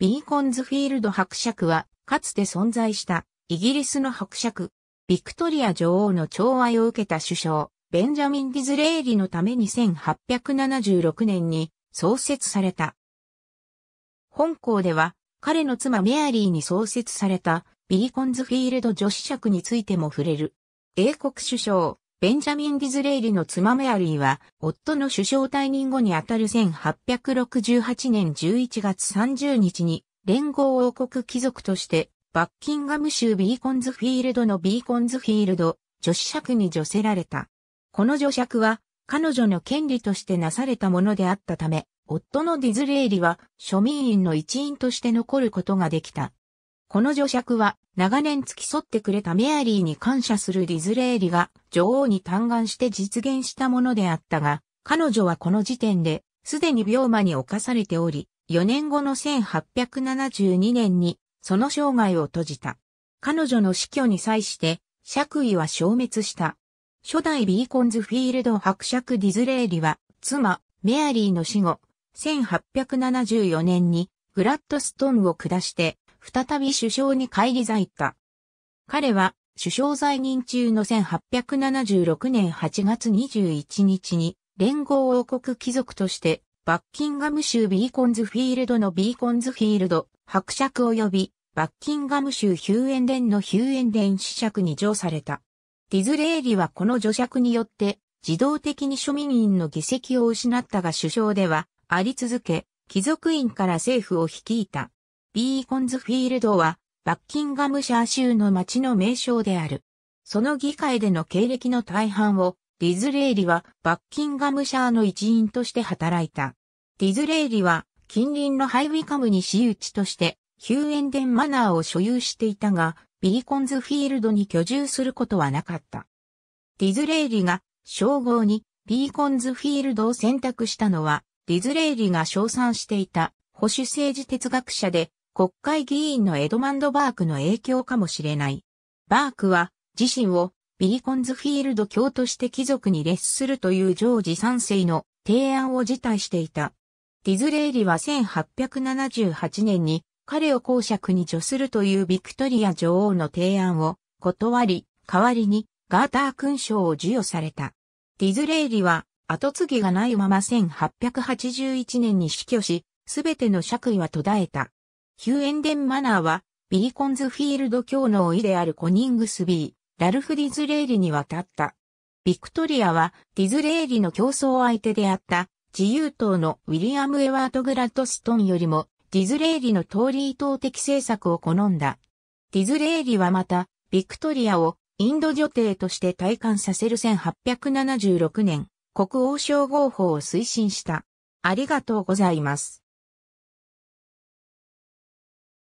ビーコンズフィールド伯爵は、かつて存在したイギリスの伯爵、ビクトリア女王の寵愛を受けた首相、ベンジャミン・ディズレーリのために1876年に創設された。本校では、彼の妻メアリーに創設されたビーコンズフィールド女子爵についても触れる。英国首相、ベンジャミン・ディズレイリの妻メアリーは、夫の首相退任後にあたる1868年11月30日に、連合王国貴族として、バッキンガム州ビーコンズフィールドのビーコンズフィールド、女子爵に除せられた。この女爵は、彼女の権利としてなされたものであったため、夫のディズレイリは、庶民員の一員として残ることができた。この女爵は長年付き添ってくれたメアリーに感謝するディズレーリが女王に嘆願して実現したものであったが、彼女はこの時点で、すでに病魔に侵されており、4年後の1872年に、その生涯を閉じた。彼女の死去に際して、爵位は消滅した。初代ビーコンズフィールド伯爵ディズレーリは、妻、メアリーの死後、1874年に、グラッドストーンを下して、再び首相に返り咲いた。彼は、首相在任中の1876年8月21日に、連合王国貴族として、バッキンガム州ビーコンズフィールドのビーコンズフィールド、伯爵及び、バッキンガム州ヒューエンデンのヒューエンデン子爵に上された。ディズレーリはこの助爵によって、自動的に庶民院の議席を失ったが首相では、あり続け、貴族院から政府を率いた。ビーコンズフィールドは、バッキンガムシャー州の町の名称である。その議会での経歴の大半を、ディズレーリはバッキンガムシャーの一員として働いた。ディズレーリは、近隣のハイウィカムに私有地として、ヒューエンデンマナーを所有していたが、ビーコンズフィールドに居住することはなかった。ディズレーリが、称号に、ビーコンズフィールドを選択したのは、ディズレーリが称賛していた、保守政治哲学者で国会議員のエドマンド・バークの影響かもしれない。バークは自身をビリコンズフィールド教として貴族に列するというジョージ3世の提案を辞退していた。ディズレーリは1878年に彼を公爵に助するというビクトリア女王の提案を断り、代わりにガーター勲章を授与された。ディズレーリは後継ぎがないまま1881年に死去し、すべての爵位は途絶えた。ヒューエンデンマナーは、ビリコンズフィールド教の老いであるコニングスビー、ラルフ・ディズレーリに渡った。ビクトリアは、ディズレーリの競争相手であった、自由党のウィリアム・エワート・グラッドストンよりも、ディズレーリのトーリー党的政策を好んだ。ディズレーリはまた、ビクトリアをインド女帝として体感させる1876年、国王称号法を推進した。ありがとうございます。